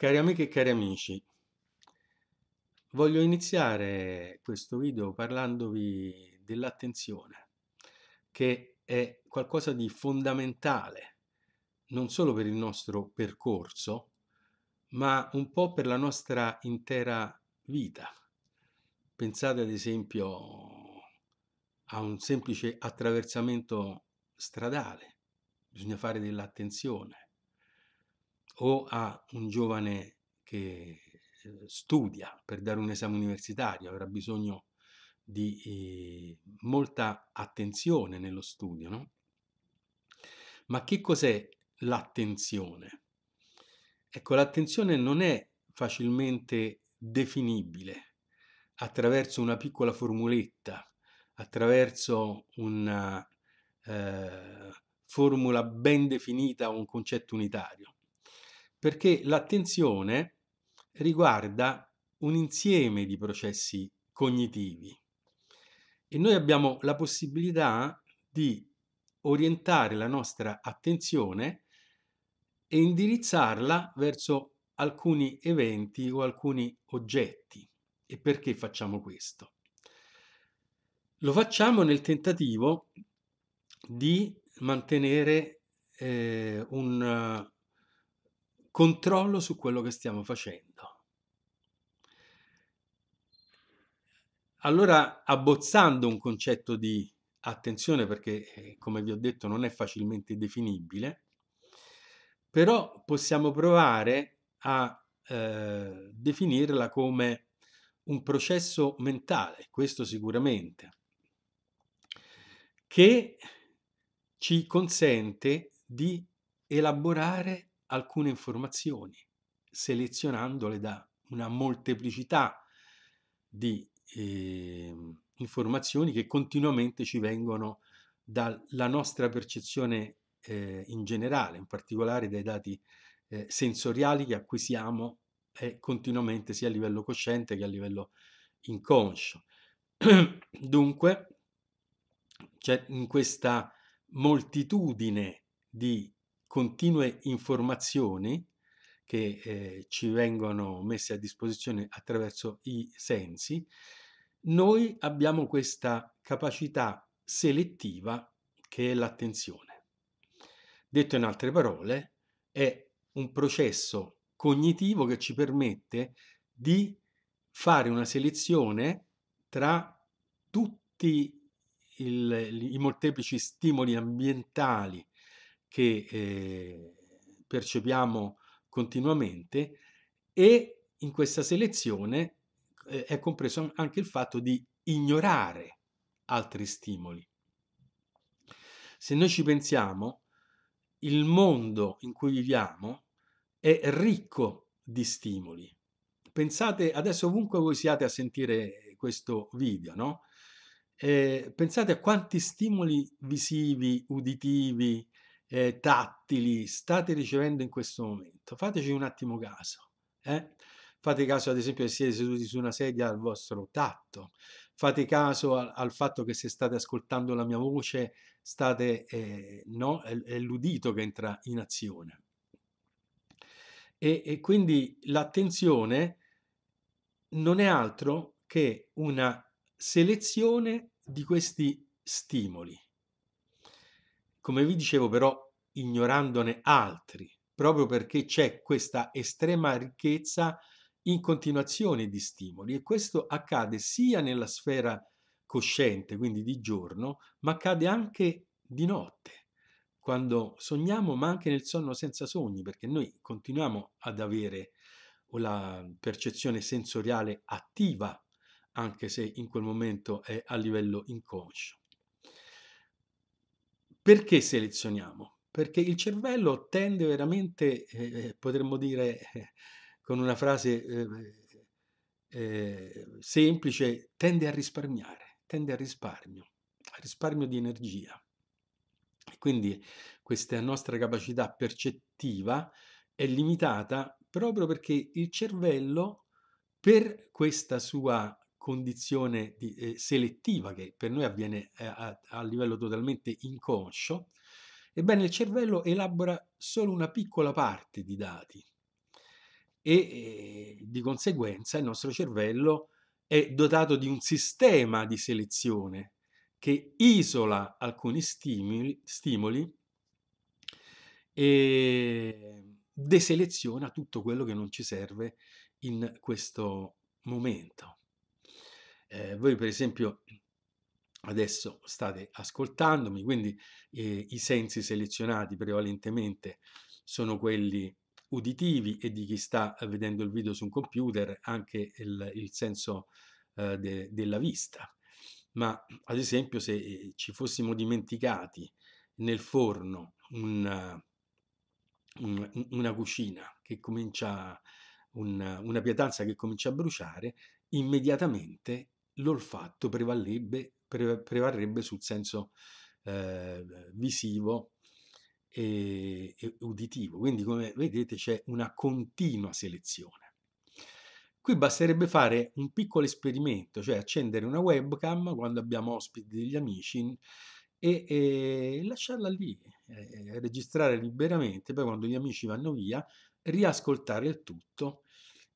Cari amiche e cari amici, voglio iniziare questo video parlandovi dell'attenzione, che è qualcosa di fondamentale, non solo per il nostro percorso, ma un po' per la nostra intera vita. Pensate ad esempio a un semplice attraversamento stradale, bisogna fare dell'attenzione o a un giovane che eh, studia per dare un esame universitario, avrà bisogno di eh, molta attenzione nello studio, no? Ma che cos'è l'attenzione? Ecco, l'attenzione non è facilmente definibile attraverso una piccola formuletta, attraverso una eh, formula ben definita o un concetto unitario perché l'attenzione riguarda un insieme di processi cognitivi e noi abbiamo la possibilità di orientare la nostra attenzione e indirizzarla verso alcuni eventi o alcuni oggetti. E perché facciamo questo? Lo facciamo nel tentativo di mantenere eh, un, controllo su quello che stiamo facendo. Allora, abbozzando un concetto di attenzione, perché eh, come vi ho detto non è facilmente definibile, però possiamo provare a eh, definirla come un processo mentale, questo sicuramente, che ci consente di elaborare alcune informazioni, selezionandole da una molteplicità di eh, informazioni che continuamente ci vengono dalla nostra percezione eh, in generale, in particolare dai dati eh, sensoriali che acquisiamo eh, continuamente sia a livello cosciente che a livello inconscio. Dunque, c'è in questa moltitudine di continue informazioni che eh, ci vengono messe a disposizione attraverso i sensi, noi abbiamo questa capacità selettiva che è l'attenzione. Detto in altre parole, è un processo cognitivo che ci permette di fare una selezione tra tutti il, i molteplici stimoli ambientali che eh, percepiamo continuamente e in questa selezione eh, è compreso anche il fatto di ignorare altri stimoli. Se noi ci pensiamo, il mondo in cui viviamo è ricco di stimoli. Pensate, adesso ovunque voi siate a sentire questo video, no? Eh, pensate a quanti stimoli visivi, uditivi, eh, tattili state ricevendo in questo momento? Fateci un attimo caso. Eh? Fate caso ad esempio se siete seduti su una sedia al vostro tatto, fate caso al, al fatto che se state ascoltando la mia voce state, eh, no? è, è l'udito che entra in azione. E, e quindi l'attenzione non è altro che una selezione di questi stimoli come vi dicevo però ignorandone altri, proprio perché c'è questa estrema ricchezza in continuazione di stimoli e questo accade sia nella sfera cosciente, quindi di giorno, ma accade anche di notte, quando sogniamo, ma anche nel sonno senza sogni, perché noi continuiamo ad avere la percezione sensoriale attiva, anche se in quel momento è a livello inconscio. Perché selezioniamo? Perché il cervello tende veramente, eh, eh potremmo dire eh, con una frase ehm, eh, semplice, tende a risparmiare, tende a risparmio, a risparmio di energia. Quindi questa nostra capacità percettiva è limitata proprio perché il cervello per questa sua condizione di, eh, selettiva che per noi avviene eh, a, a livello totalmente inconscio, ebbene il cervello elabora solo una piccola parte di dati e eh, di conseguenza il nostro cervello è dotato di un sistema di selezione che isola alcuni stimoli, stimoli e deseleziona tutto quello che non ci serve in questo momento eh, voi per esempio adesso state ascoltandomi, quindi eh, i sensi selezionati prevalentemente sono quelli uditivi e di chi sta eh, vedendo il video su un computer anche il, il senso eh, de, della vista. Ma ad esempio se eh, ci fossimo dimenticati nel forno una, una, cucina che comincia, una, una pietanza che comincia a bruciare, immediatamente l'olfatto prevarrebbe, prevarrebbe, sul senso eh, visivo e, e uditivo. Quindi come vedete c'è una continua selezione. Qui basterebbe fare un piccolo esperimento, cioè accendere una webcam quando abbiamo ospiti degli amici e, e lasciarla lì, e eh, eh, registrare liberamente, poi quando gli amici vanno via, riascoltare il tutto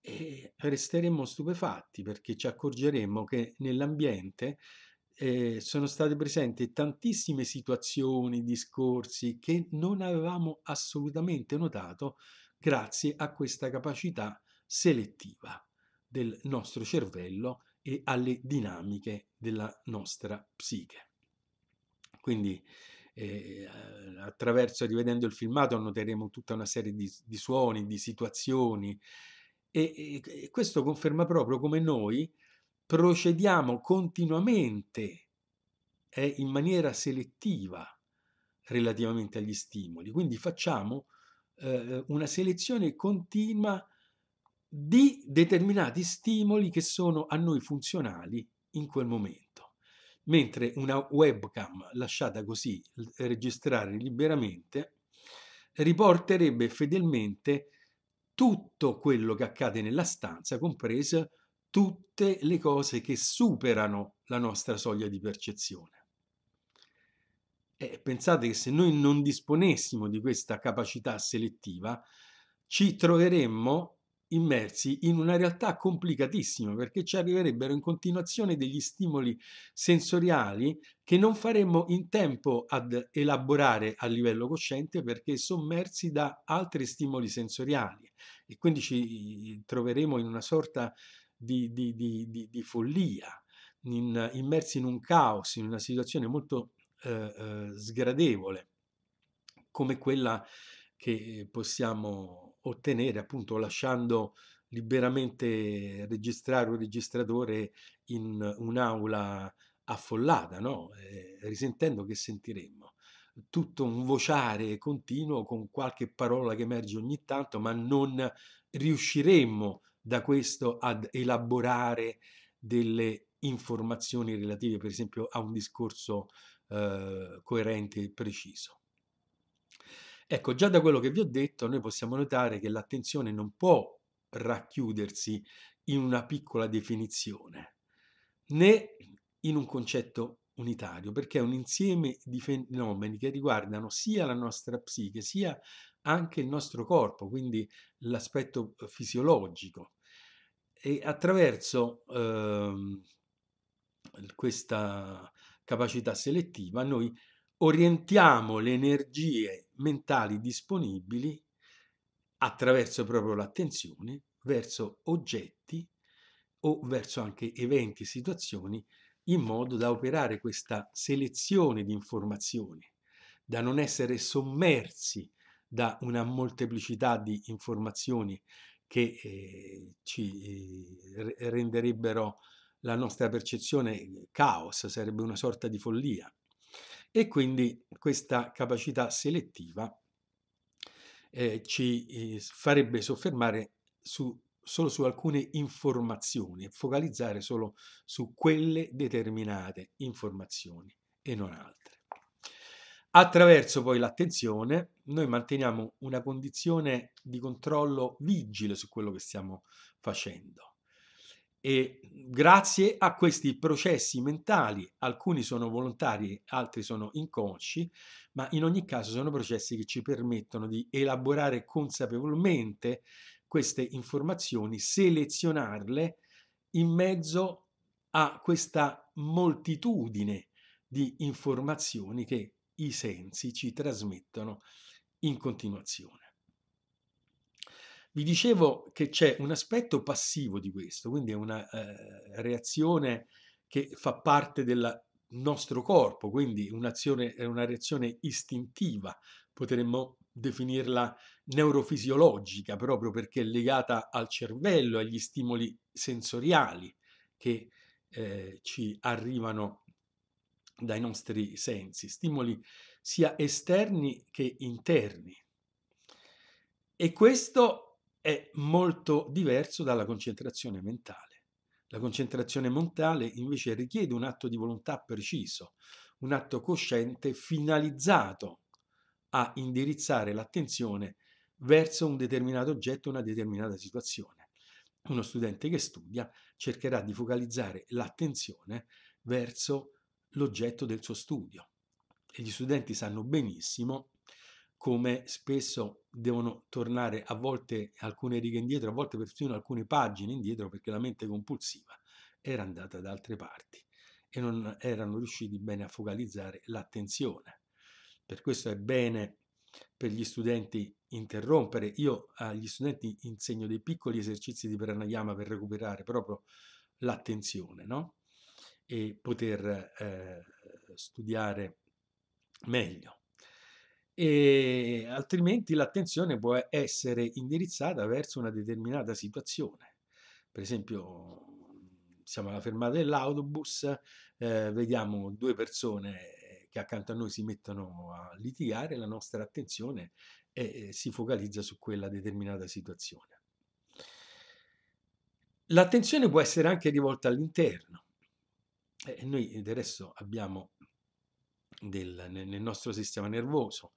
e resteremmo stupefatti perché ci accorgeremmo che nell'ambiente eh, sono state presenti tantissime situazioni, discorsi che non avevamo assolutamente notato grazie a questa capacità selettiva del nostro cervello e alle dinamiche della nostra psiche. Quindi eh, attraverso rivedendo il filmato noteremo tutta una serie di, di suoni, di situazioni, e, e, questo conferma proprio come noi procediamo continuamente eh, in maniera selettiva relativamente agli stimoli. Quindi facciamo eh, una selezione continua di determinati stimoli che sono a noi funzionali in quel momento. Mentre una webcam lasciata così registrare liberamente riporterebbe fedelmente tutto quello che accade nella stanza, comprese tutte le cose che superano la nostra soglia di percezione. E pensate che se noi non disponessimo di questa capacità selettiva, ci troveremmo immersi in una realtà complicatissima perché ci arriverebbero in continuazione degli stimoli sensoriali che non faremmo in tempo ad elaborare a livello cosciente perché sommersi da altri stimoli sensoriali e quindi ci troveremo in una sorta di, di, di, di follia, in, immersi in un caos, in una situazione molto eh, eh, sgradevole come quella che possiamo ottenere appunto lasciando liberamente registrare un registratore in un'aula affollata, no? eh, risentendo che sentiremmo. Tutto un vociare continuo con qualche parola che emerge ogni tanto, ma non riusciremmo da questo ad elaborare delle informazioni relative, per esempio, a un discorso eh, coerente e preciso. Ecco, già da quello che vi ho detto, noi possiamo notare che l'attenzione non può racchiudersi in una piccola definizione, né in un concetto unitario, perché è un insieme di fenomeni che riguardano sia la nostra psiche, sia anche il nostro corpo, quindi l'aspetto eh, fisiologico. E attraverso eh, questa capacità selettiva noi orientiamo le energie mentali disponibili attraverso proprio l'attenzione verso oggetti o verso anche eventi, e situazioni, in modo da operare questa selezione di informazioni, da non essere sommersi da una molteplicità di informazioni che eh, ci eh, renderebbero la nostra percezione caos, sarebbe una sorta di follia e quindi questa capacità selettiva eh, ci eh, farebbe soffermare su, solo su alcune informazioni e focalizzare solo su quelle determinate informazioni e non altre. Attraverso poi l'attenzione noi manteniamo una condizione di controllo vigile su quello che stiamo facendo e grazie a questi processi mentali, alcuni sono volontari, altri sono inconsci, ma in ogni caso sono processi che ci permettono di elaborare consapevolmente queste informazioni, selezionarle in mezzo a questa moltitudine di informazioni che i sensi ci trasmettono in continuazione. Vi dicevo che c'è un aspetto passivo di questo, quindi è una eh, reazione che fa parte del nostro corpo, quindi un'azione, è una reazione istintiva, potremmo definirla neurofisiologica proprio perché è legata al cervello, agli stimoli sensoriali che eh, ci arrivano dai nostri sensi, stimoli sia esterni che interni. E questo è molto diverso dalla concentrazione mentale. La concentrazione mentale invece richiede un atto di volontà preciso, un atto cosciente finalizzato a indirizzare l'attenzione verso un determinato oggetto, una determinata situazione. Uno studente che studia cercherà di focalizzare l'attenzione verso l'oggetto del suo studio. E gli studenti sanno benissimo come spesso devono tornare a volte alcune righe indietro, a volte persino alcune pagine indietro, perché la mente compulsiva era andata da altre parti e non erano riusciti bene a focalizzare l'attenzione. Per questo è bene per gli studenti interrompere. Io agli studenti insegno dei piccoli esercizi di pranayama per recuperare proprio l'attenzione, no? E poter eh, studiare meglio e altrimenti l'attenzione può essere indirizzata verso una determinata situazione. Per esempio, siamo alla fermata dell'autobus, eh, vediamo due persone che accanto a noi si mettono a litigare, la nostra attenzione è, eh, eh, si focalizza su quella determinata situazione. L'attenzione può essere anche rivolta all'interno. Eh, noi del abbiamo del, nel nostro sistema nervoso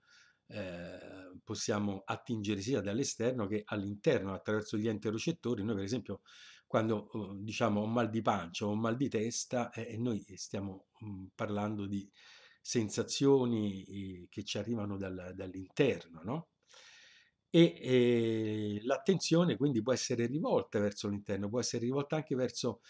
eh, possiamo attingere sia dall'esterno che all'interno attraverso gli enterocettori. Noi per esempio quando uhm, diciamo ho mal di pancia o mal di testa e eh, noi stiamo mhmm, parlando di sensazioni che ci arrivano dal, dall'interno, no? E eh, l'attenzione quindi può essere rivolta verso l'interno, può essere rivolta anche verso,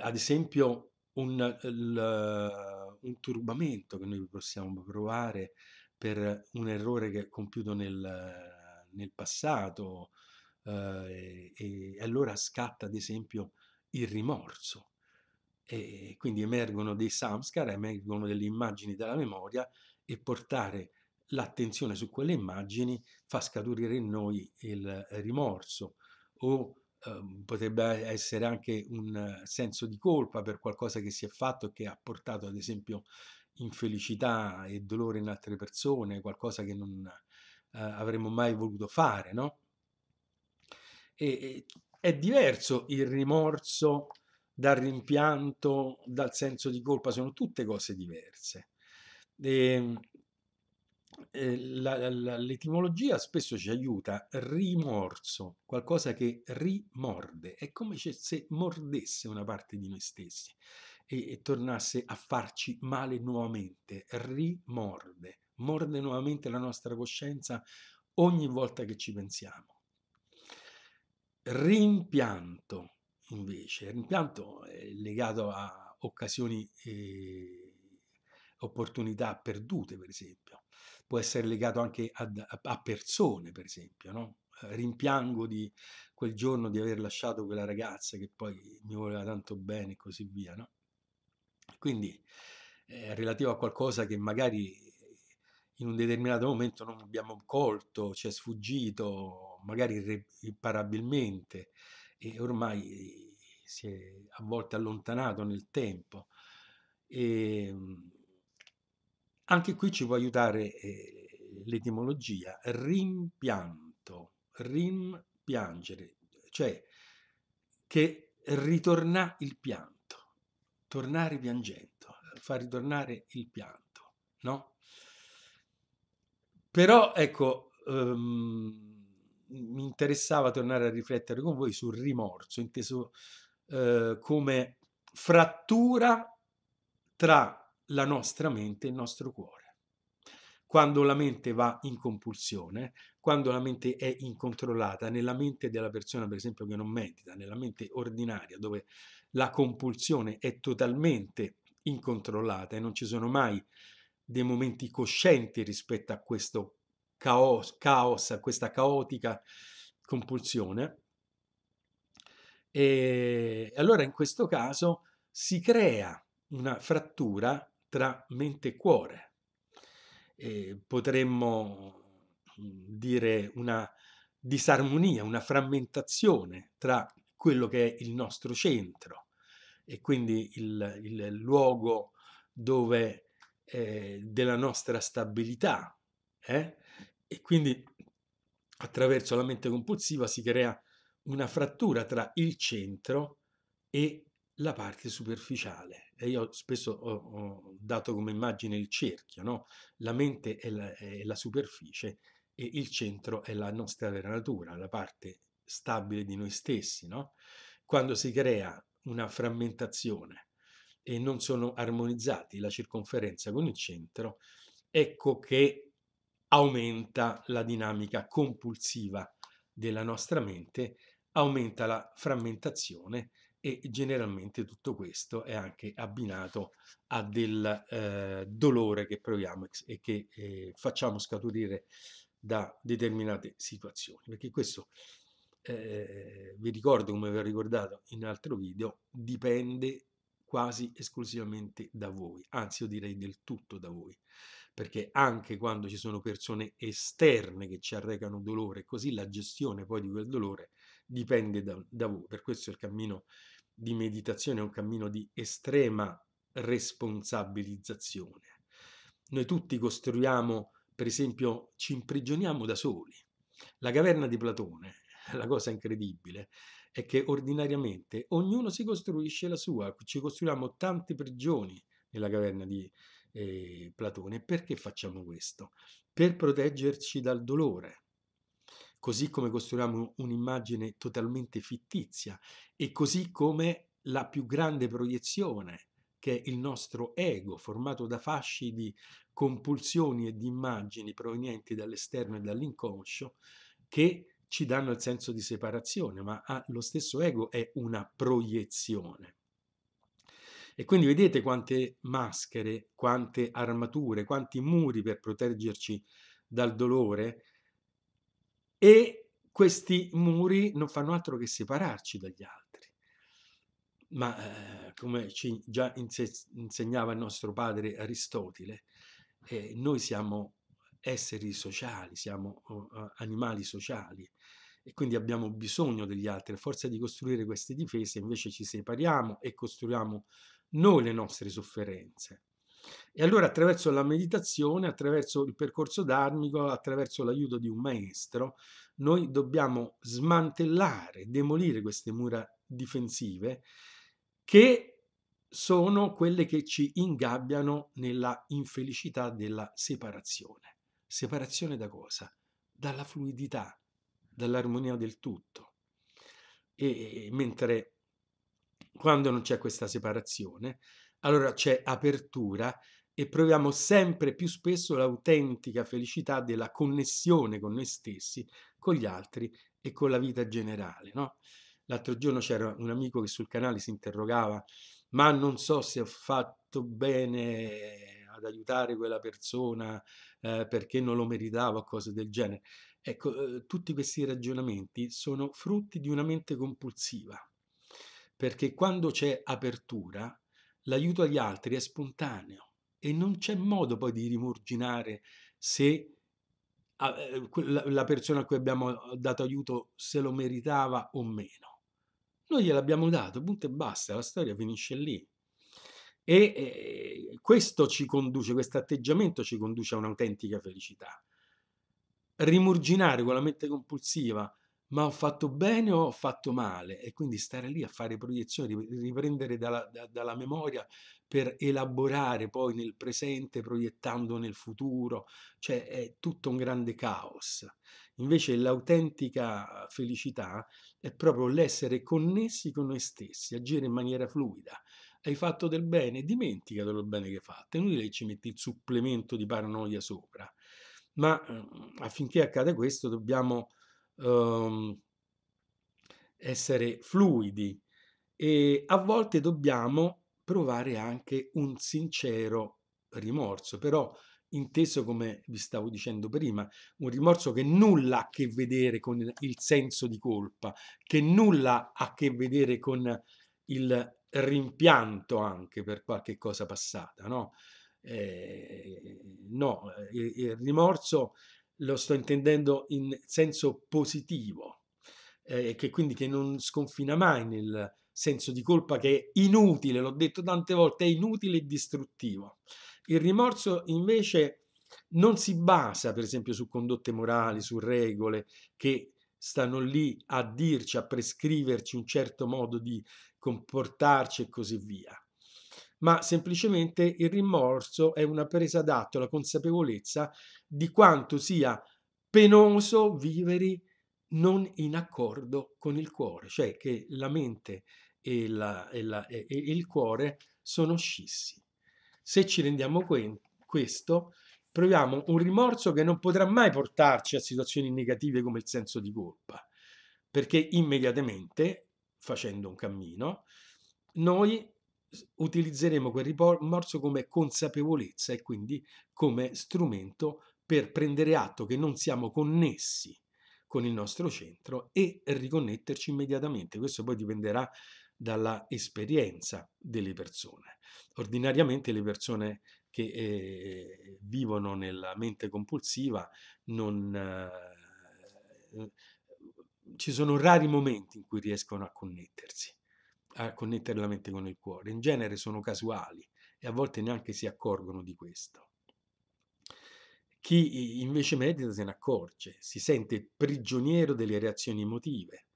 ad esempio, un, l, un turbamento che noi possiamo provare per un errore che ha compiuto nel, nel passato eh, e, e, allora scatta ad esempio il rimorso e quindi emergono dei samskara, emergono delle immagini dalla memoria e portare l'attenzione su quelle immagini fa scaturire in noi il rimorso o eh, potrebbe essere anche un senso di colpa per qualcosa che si è fatto e che ha portato ad esempio infelicità e dolore in altre persone, qualcosa che non eh, avremmo mai voluto fare, no? E, e, è diverso il rimorso dal rimpianto, dal senso di colpa, sono tutte cose diverse. E, ehm, eh, la, la, l'etimologia spesso ci aiuta, rimorso, qualcosa che rimorde, è come se mordesse una parte di noi stessi e, e tornasse a farci male nuovamente, rimorde, morde nuovamente la nostra coscienza ogni volta che ci pensiamo. Rimpianto, invece, rimpianto è legato a occasioni e eh, opportunità perdute, per esempio. Può essere legato anche ad, a persone, per esempio, no? Rimpiango di quel giorno di aver lasciato quella ragazza che poi mi voleva tanto bene e così via, no? Quindi è eh, relativo a qualcosa che magari eh, in un determinato momento non abbiamo colto, ci è sfuggito, magari irreparabilmente e ormai si è a volte allontanato nel tempo. E ehm, anche qui ci può aiutare eh, l'etimologia, rimpianto, rimpiangere, cioè che ritorna il pianto tornare piangendo, far ritornare il pianto, no? Però ecco, um, mi interessava tornare a riflettere con voi sul rimorso, inteso uh, come frattura tra la nostra mente e il nostro cuore quando la mente va in compulsione, quando la mente è incontrollata, nella mente della persona per esempio che non medita, nella mente ordinaria dove la compulsione è totalmente incontrollata e non ci sono mai dei momenti coscienti rispetto a questo caos, caos a questa caotica compulsione. E allora in questo caso si crea una frattura tra mente e cuore eh, potremmo mhmm, dire una disarmonia, una frammentazione tra quello che è il nostro centro e quindi il, il luogo dove eh, della nostra stabilità eh? e quindi attraverso la mente compulsiva si crea una frattura tra il centro e la parte superficiale. E io spesso ho, ho dato come immagine il cerchio, no? La mente è la, è la superficie e il centro è la nostra vera natura, la parte stabile di noi stessi, no? Quando si crea una frammentazione e non sono armonizzati la circonferenza con il centro, ecco che aumenta la dinamica compulsiva della nostra mente, aumenta la frammentazione e generalmente tutto questo è anche abbinato a del eh, dolore che proviamo e che eh, facciamo scaturire da determinate situazioni, perché questo, eh, vi ricordo come vi ho ricordato in altro video, dipende quasi esclusivamente da voi, anzi io direi del tutto da voi, perché anche quando ci sono persone esterne che ci arrecano dolore, così la gestione poi di quel dolore dipende da, da voi, per questo il cammino di meditazione è un cammino di estrema responsabilizzazione. Noi tutti costruiamo, per esempio, ci imprigioniamo da soli. La caverna di Platone, la cosa incredibile, è che ordinariamente ognuno si costruisce la sua, ci costruiamo tante prigioni nella caverna di eh, Platone. Perché facciamo questo? Per proteggerci dal dolore, così come costruiamo un'immagine totalmente fittizia e così come la più grande proiezione, che è il nostro ego, formato da fasci di compulsioni e di immagini provenienti dall'esterno e dall'inconscio, che ci danno il senso di separazione, ma ah, lo stesso ego è una proiezione. E quindi vedete quante maschere, quante armature, quanti muri per proteggerci dal dolore e questi muri non fanno altro che separarci dagli altri. Ma eh, come ci già insegnava il nostro padre Aristotele, eh, noi siamo esseri sociali, siamo eh, animali sociali e quindi abbiamo bisogno degli altri. A forza di costruire queste difese invece ci separiamo e costruiamo noi le nostre sofferenze. E allora attraverso la meditazione, attraverso il percorso dharmico, attraverso l'aiuto di un maestro, noi dobbiamo smantellare, demolire queste mura difensive che sono quelle che ci ingabbiano nella infelicità della separazione. Separazione da cosa? Dalla fluidità, dall'armonia del tutto. E, e mentre quando non c'è questa separazione, allora c'è apertura e proviamo sempre più spesso l'autentica felicità della connessione con noi stessi, con gli altri e con la vita generale. No? L'altro giorno c'era un amico che sul canale si interrogava, ma non so se ho fatto bene ad aiutare quella persona eh, perché non lo meritava o cose del genere. Ecco, eh, tutti questi ragionamenti sono frutti di una mente compulsiva, perché quando c'è apertura, l'aiuto agli altri è spontaneo e non c'è modo poi di rimurginare se ehm, la persona a cui abbiamo eh, dato aiuto se lo meritava o meno. Noi gliel'abbiamo dato, punto e basta, la storia finisce lì. E questo ci conduce, questo atteggiamento ci conduce a un'autentica felicità. Rimurginare con la mente compulsiva ma ho fatto bene o ho fatto male? E quindi stare lì a fare proiezioni, riprendere dalla, da, dalla memoria per elaborare poi nel presente, proiettando nel futuro, cioè è tutto un grande caos. Invece l'autentica felicità è proprio l'essere connessi con noi stessi, agire in maniera fluida. Hai fatto del bene, dimentica del bene che hai fatto, è inutile che ci metti il supplemento di paranoia sopra. Ma ehm, affinché accada questo dobbiamo um, essere fluidi e a volte dobbiamo provare anche un sincero rimorso, però inteso come vi stavo dicendo prima, un rimorso che nulla ha a che vedere con il senso di colpa, che nulla ha a che vedere con il rimpianto anche per qualche cosa passata, no? Eh, no, il, eh, il rimorso lo sto intendendo in senso positivo, eh, che quindi che non sconfina mai nel senso di colpa che è inutile, l'ho detto tante volte, è inutile e distruttivo. Il rimorso invece non si basa, per esempio, su condotte morali, su regole che stanno lì a dirci, a prescriverci un certo modo di comportarci e così via ma semplicemente il rimorso è una presa d'atto, la consapevolezza di quanto sia penoso vivere non in accordo con il cuore, cioè che la mente e, la, e, la, e il cuore sono scissi. Se ci rendiamo que- questo, proviamo un rimorso che non potrà mai portarci a situazioni negative come il senso di colpa, perché immediatamente, facendo un cammino, noi utilizzeremo quel rimorso come consapevolezza e quindi come strumento per prendere atto che non siamo connessi con il nostro centro e riconnetterci immediatamente. Questo poi dipenderà dalla esperienza delle persone. Ordinariamente le persone che eh, vivono nella mente compulsiva non, eh, ci sono rari momenti in cui riescono a connettersi a connettere la mente con il cuore. In genere sono casuali e a volte neanche si accorgono di questo. Chi invece medita se ne accorge, si sente prigioniero delle reazioni emotive.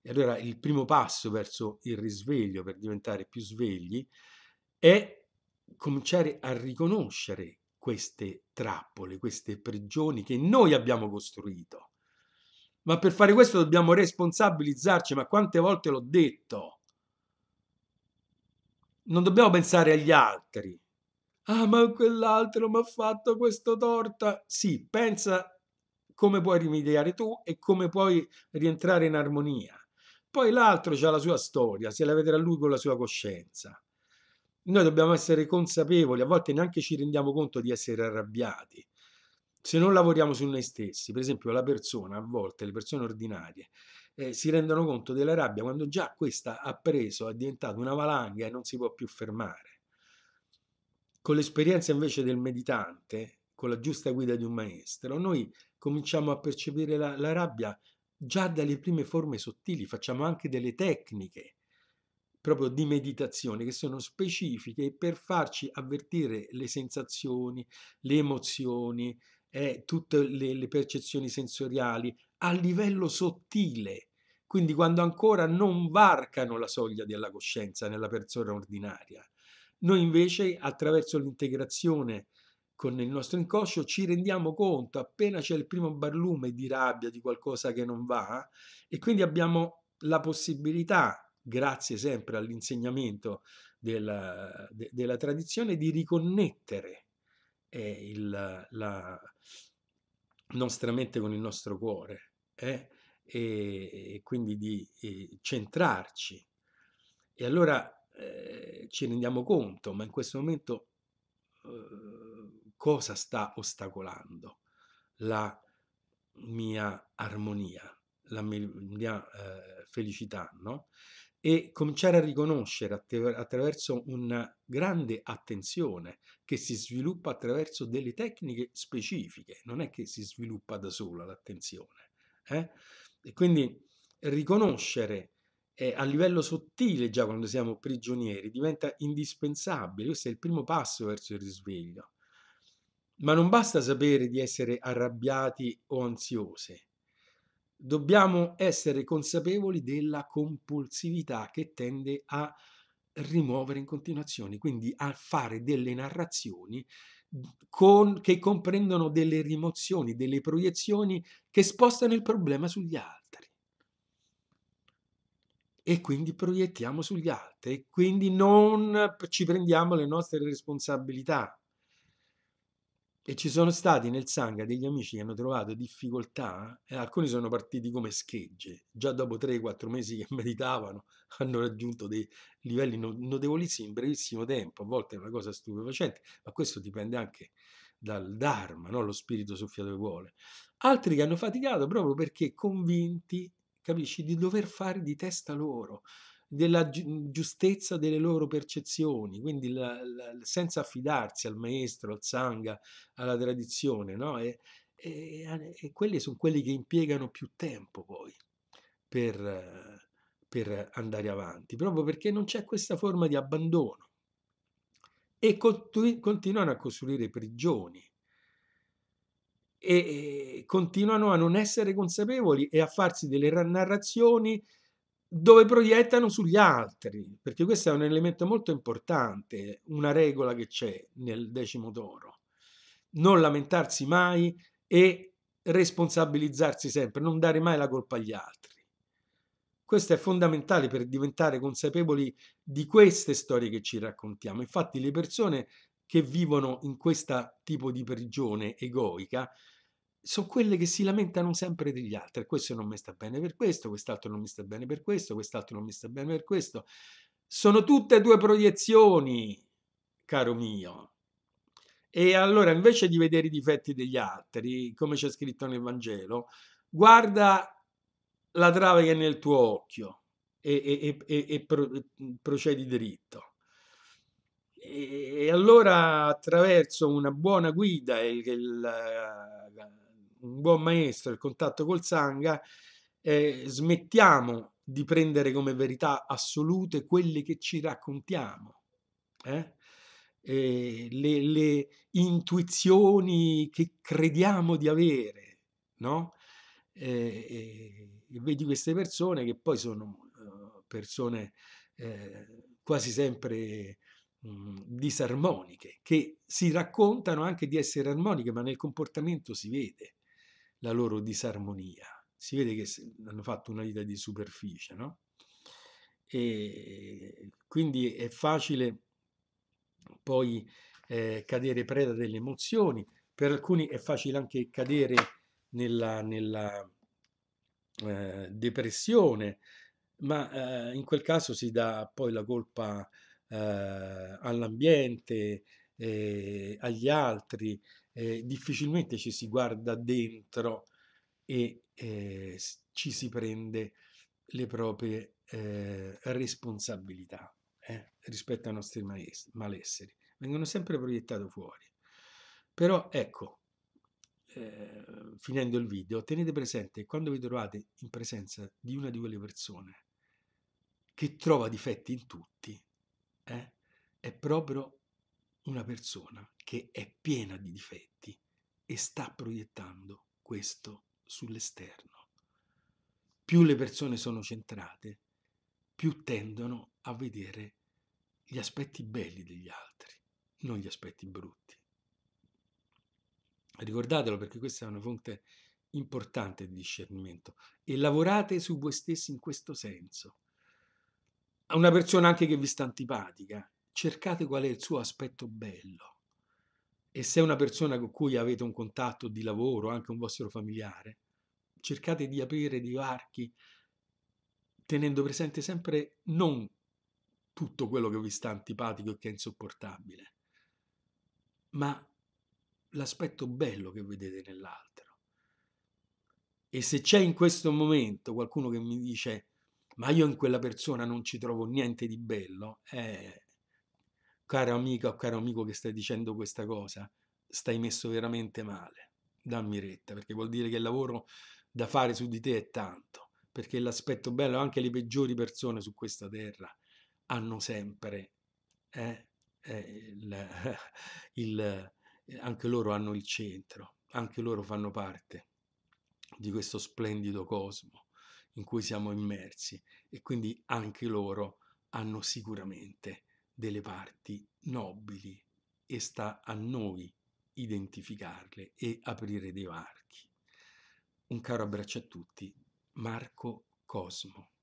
E allora il primo passo verso il risveglio, per diventare più svegli, è cominciare a riconoscere queste trappole, queste prigioni che noi abbiamo costruito. Ma per fare questo dobbiamo responsabilizzarci, ma quante volte l'ho detto, non dobbiamo pensare agli altri. Ah, ma quell'altro mi ha fatto questo torta. Sì, pensa come puoi rimediare tu e come puoi rientrare in armonia. Poi l'altro ha la sua storia, se la vedrà lui con la sua coscienza. Noi dobbiamo essere consapevoli, a volte neanche ci rendiamo conto di essere arrabbiati. Se non lavoriamo su noi stessi, per esempio la persona, a volte le persone ordinarie, eh, si rendono conto della rabbia quando già questa ha preso, è diventata una valanga e non si può più fermare. Con l'esperienza invece del meditante, con la giusta guida di un maestro, noi cominciamo a percepire la, la rabbia già dalle prime forme sottili, facciamo anche delle tecniche proprio di meditazione che sono specifiche per farci avvertire le sensazioni, le emozioni, eh, tutte le, le percezioni sensoriali a livello sottile quindi quando ancora non varcano la soglia della coscienza nella persona ordinaria. Noi invece attraverso l'integrazione con il nostro inconscio ci rendiamo conto appena c'è il primo barlume di rabbia, di qualcosa che non va e quindi abbiamo la possibilità, grazie sempre all'insegnamento della, de, della tradizione, di riconnettere eh, il, la nostra mente con il nostro cuore. Eh? e, e quindi di e eh, centrarci. E allora eh, ci rendiamo conto, ma in questo momento eh, cosa sta ostacolando la mia armonia, la mia eh, felicità, no? E cominciare a riconoscere attraverso una grande attenzione che si sviluppa attraverso delle tecniche specifiche, non è che si sviluppa da sola l'attenzione eh? E quindi riconoscere eh, a livello sottile già quando siamo prigionieri diventa indispensabile, questo è il primo passo verso il risveglio. Ma non basta sapere di essere arrabbiati o ansiosi, dobbiamo essere consapevoli della compulsività che tende a rimuovere in continuazione, quindi a fare delle narrazioni con, che comprendono delle rimozioni, delle proiezioni che spostano il problema sugli altri. E quindi proiettiamo sugli altri e quindi non ci prendiamo le nostre responsabilità. E ci sono stati nel Sangha degli amici che hanno trovato difficoltà e eh, alcuni sono partiti come schegge. Già dopo 3-4 mesi che meditavano hanno raggiunto dei livelli notevolissimi in brevissimo tempo. A volte è una cosa stupefacente, ma questo dipende anche dal Dharma, no? lo spirito soffiato che vuole. Altri che hanno faticato proprio perché convinti, capisci, di dover fare di testa loro della mhmm, giustezza delle loro percezioni, quindi la, la, senza affidarsi al maestro, al sangha, alla tradizione, no? e, e, e, quelli sono quelli che impiegano più tempo poi per, per andare avanti, proprio perché non c'è questa forma di abbandono e continuano a costruire prigioni e continuano a non essere consapevoli e a farsi delle narrazioni dove proiettano sugli altri, perché questo è un elemento molto importante, una regola che c'è nel decimo d'oro. Non lamentarsi mai e responsabilizzarsi sempre, non dare mai la colpa agli altri. Questo è fondamentale per diventare consapevoli di queste storie che ci raccontiamo. Infatti le persone che vivono in questo tipo di prigione egoica sono quelle che si lamentano sempre degli altri. Questo non mi sta bene per questo, quest'altro non mi sta bene per questo, quest'altro non mi sta bene per questo. Sono tutte due proiezioni, caro mio. E allora invece di vedere i difetti degli altri, come c'è scritto nel Vangelo, guarda la trave che è nel tuo occhio e, e, e, e pro, procedi dritto. E, allora attraverso una buona guida, il, il un buon maestro, il contatto col Sangha, eh, smettiamo di prendere come verità assolute quelle che ci raccontiamo. Eh? Le, le, intuizioni che crediamo di avere, no? E, eh, eh, e, vedi queste persone che poi sono eh, persone eh, quasi sempre mh, mm, disarmoniche, che si raccontano anche di essere armoniche, ma nel comportamento si vede la loro disarmonia. Si vede che hanno fatto una vita di superficie, no? E quindi è facile poi eh, cadere preda delle emozioni, per alcuni è facile anche cadere nella, nella eh, depressione, ma eh, in quel caso si dà poi la colpa eh, all'ambiente, eh, agli altri, eh, difficilmente ci si guarda dentro e eh, ci si prende le proprie eh, responsabilità eh, rispetto ai nostri malesseri. Vengono sempre proiettati fuori. Però ecco, eh, finendo il video, tenete presente che quando vi trovate in presenza di una di quelle persone che trova difetti in tutti, eh, è proprio una persona che è piena di difetti e sta proiettando questo sull'esterno. Più le persone sono centrate, più tendono a vedere gli aspetti belli degli altri, non gli aspetti brutti. Ricordatelo perché questa è una fonte importante di discernimento e lavorate su voi stessi in questo senso. Una persona anche che vi sta antipatica, cercate qual è il suo aspetto bello. E se è una persona con cui avete un contatto di lavoro, anche un vostro familiare, cercate di aprire dei varchi tenendo presente sempre non tutto quello che vi sta antipatico e che è insopportabile, ma l'aspetto bello che vedete nell'altro. E se c'è in questo momento qualcuno che mi dice ma io in quella persona non ci trovo niente di bello, eh, cara amica o caro amico che stai dicendo questa cosa, stai messo veramente male, dammi retta, perché vuol dire che il lavoro da fare su di te è tanto, perché l'aspetto bello, anche le peggiori persone su questa terra hanno sempre, eh, eh, il, il, anche loro hanno il centro, anche loro fanno parte di questo splendido cosmo in cui siamo immersi e quindi anche loro hanno sicuramente delle parti nobili e sta a noi identificarle e aprire dei varchi. Un caro abbraccio a tutti, Marco Cosmo.